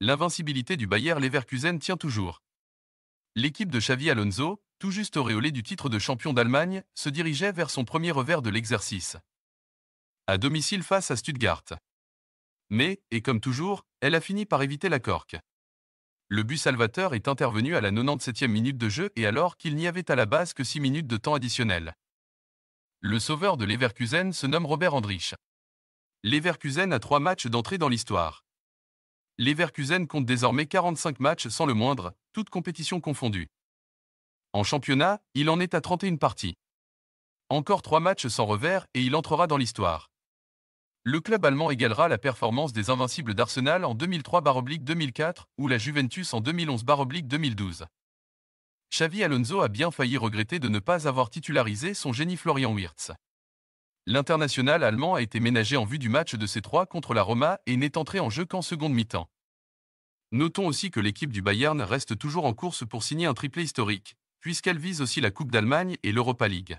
L'invincibilité du Bayer Leverkusen tient toujours. L'équipe de Xavi Alonso, tout juste auréolée du titre de champion d'Allemagne, se dirigeait vers son premier revers de l'exercice. À domicile face à Stuttgart. Mais, et comme toujours, elle a fini par éviter la corque. Le but salvateur est intervenu à la 97e minute de jeu et alors qu'il n'y avait à la base que 6 minutes de temps additionnel. Le sauveur de Leverkusen se nomme Robert Andrich. Leverkusen a trois matchs d'entrée dans l'histoire. Leverkusen comptent désormais 45 matchs sans le moindre, toutes compétitions confondues. En championnat, il en est à 31 parties. Encore 3 matchs sans revers et il entrera dans l'histoire. Le club allemand égalera la performance des invincibles d'Arsenal en 2003-2004 ou la Juventus en 2011-2012. Xavi Alonso a bien failli regretter de ne pas avoir titularisé son génie Florian Wirtz. L'international allemand a été ménagé en vue du match de C3 contre la Roma et n'est entré en jeu qu'en seconde mi-temps. Notons aussi que l'équipe du Bayern reste toujours en course pour signer un triplé historique, puisqu'elle vise aussi la Coupe d'Allemagne et l'Europa League.